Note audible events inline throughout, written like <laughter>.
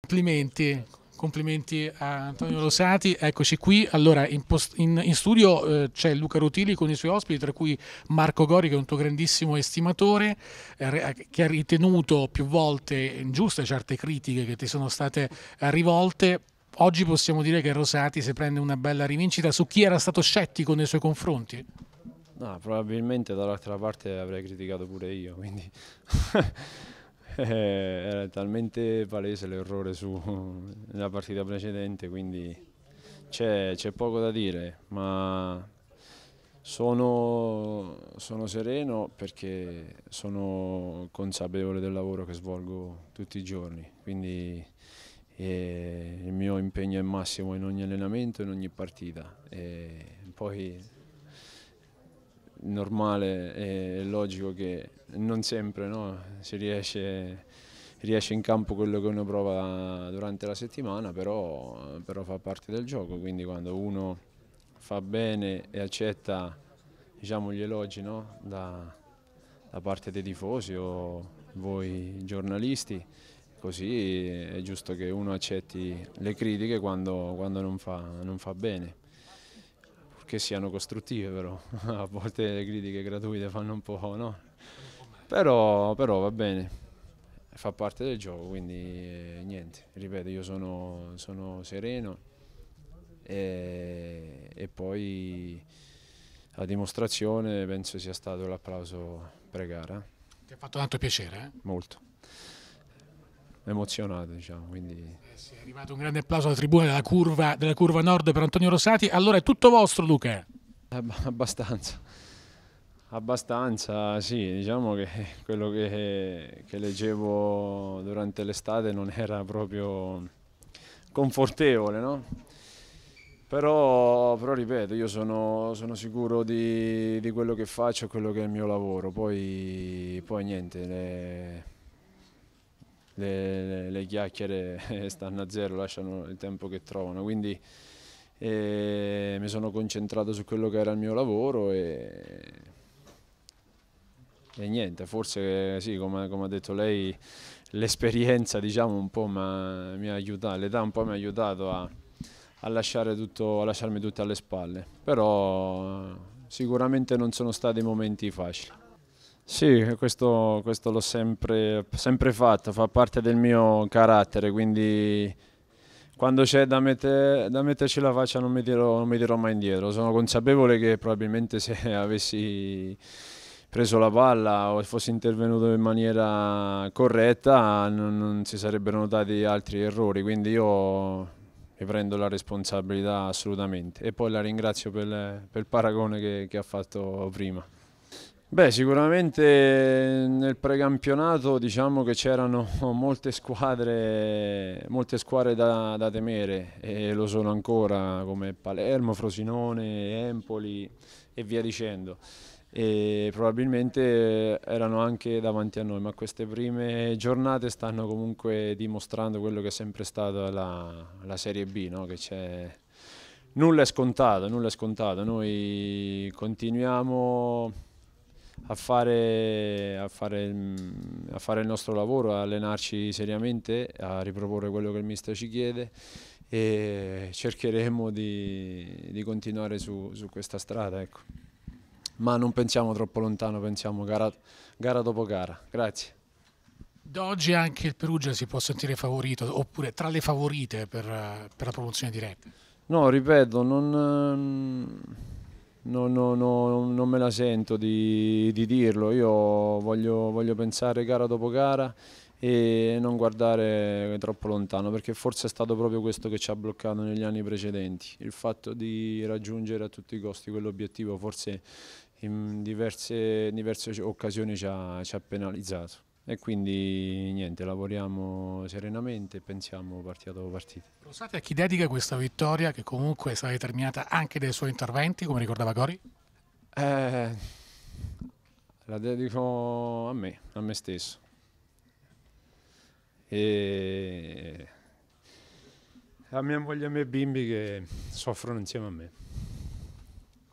Complimenti, complimenti a Antonio Rosati, eccoci qui. Allora, in, post, in, in studio eh, c'è Luca Rutili con i suoi ospiti, tra cui Marco Gori, che è un tuo grandissimo estimatore, eh, eh che ha ritenuto più volte ingiuste certe critiche che ti sono state eh, rivolte. Oggi possiamo dire che Rosati si prende una bella rivincita su chi era stato scettico nei suoi confronti? No, probabilmente dall'altra parte avrei criticato pure io, quindi... <laughs> Eh, era talmente palese l'errore <laughs> nella partita precedente, quindi c'è, poco da dire, ma sono, sono, sereno perché sono consapevole del lavoro che svolgo tutti i giorni, quindi eh, il mio impegno è massimo in ogni allenamento, in ogni partita. E poi normale e logico che non sempre no? si riesce, riesce, in campo quello che uno prova durante la settimana, però, però, fa parte del gioco, quindi quando uno fa bene e accetta diciamo, gli elogi no? da, da parte dei tifosi o voi giornalisti, così è giusto che uno accetti le critiche quando, quando non, fa, non fa bene che siano costruttive però, <laughs> a volte le critiche gratuite fanno un po', no? Però, però va bene, fa parte del gioco, quindi eh, niente, ripeto, io sono, sono sereno e, e, poi la dimostrazione penso sia stato l'applauso pre-gara. Eh. Ti ha fatto tanto piacere? Eh? Molto emozionato. Diciamo, quindi... Eh sì, è arrivato un grande applauso alla tribuna della curva, della curva nord per Antonio Rosati. Allora è tutto vostro, Luca? abbastanza. Abbastanza, sì, diciamo che <laughs> quello che, che leggevo durante l'estate non era proprio confortevole, no? Però, però, ripeto, io sono, sono sicuro di, di, quello che faccio e quello che è il mio lavoro, poi, poi niente, le le, le chiacchiere <laughs> stanno a zero, lasciano il tempo che trovano. Quindi eh, mi sono concentrato su quello che era il mio lavoro e, e niente, forse eh, sì, come, come ha detto lei, l'esperienza diciamo un po' mi ha aiutato, l'età un po' mi ha aiutato a, a, lasciare tutto, a lasciarmi tutto alle spalle, però sicuramente non sono stati momenti facili. Sì, questo, questo l'ho sempre, sempre, fatto, fa parte del mio carattere, quindi quando c'è da, mette, da, metterci la faccia non mi, dirò, non mi, dirò, mai indietro. Sono consapevole che probabilmente se <laughs> avessi preso la palla o fossi intervenuto in maniera corretta non, non si sarebbero notati altri errori, quindi io mi prendo la responsabilità assolutamente e poi la ringrazio per, per il paragone che, che ha fatto prima. Beh, sicuramente nel precampionato diciamo che c'erano <laughs> molte squadre, molte squadre da, da, temere e lo sono ancora come Palermo, Frosinone, Empoli e via dicendo. E probabilmente erano anche davanti a noi, ma queste prime giornate stanno comunque dimostrando quello che è sempre stata la, la Serie B, no? che c'è nulla è scontato, nulla è scontato. Noi continuiamo a fare, a, fare, mm, a fare, il nostro lavoro, a allenarci seriamente, a riproporre quello che il mister ci chiede e cercheremo di, di continuare su, su, questa strada. Ecco. Ma non pensiamo troppo lontano, pensiamo gara, gara dopo gara. Grazie. Da oggi anche il Perugia si può sentire favorito, oppure tra le favorite per, per la promozione diretta? No, ripeto, non, non, non, non, non, me la sento di, di dirlo, io voglio, voglio, pensare gara dopo gara e non guardare troppo lontano perché forse è stato proprio questo che ci ha bloccato negli anni precedenti, il fatto di raggiungere a tutti i costi quell'obiettivo forse in diverse, diverse occasioni ci ha, ci ha penalizzato e quindi niente, lavoriamo serenamente e pensiamo partita dopo partita. sapete a chi dedica questa vittoria che comunque sarà determinata anche dai suoi interventi, come ricordava Cori? Eh, la dedico a me, a me stesso. E a mia moglie e ai miei bimbi che soffrono insieme a me.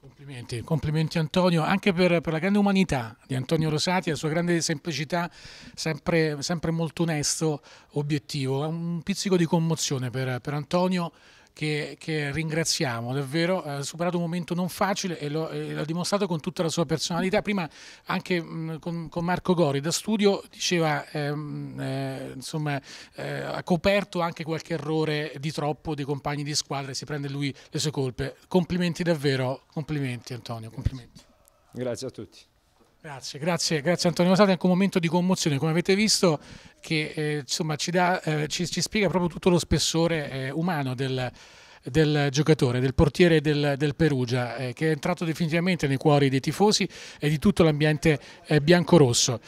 Complimenti, complimenti Antonio, anche per, per, la grande umanità di Antonio Rosati, la sua grande semplicità, sempre, sempre molto onesto, obiettivo. Un pizzico di commozione per, per Antonio, che, che ringraziamo davvero, ha superato un momento non facile e l'ha dimostrato con tutta la sua personalità. Prima anche mh, con, con, Marco Gori da studio diceva, ehm, eh, insomma, eh, ha coperto anche qualche errore di troppo dei compagni di squadra e si prende lui le sue colpe. Complimenti davvero, complimenti Antonio, complimenti. Grazie a tutti. Grazie, grazie, grazie Antonio Rosati, anche un momento di commozione, come avete visto, che eh, insomma, ci, dà, eh, ci, ci, spiega proprio tutto lo spessore eh, umano del, del giocatore, del portiere del, del Perugia, eh, che è entrato definitivamente nei cuori dei tifosi e di tutto l'ambiente eh, bianco-rosso.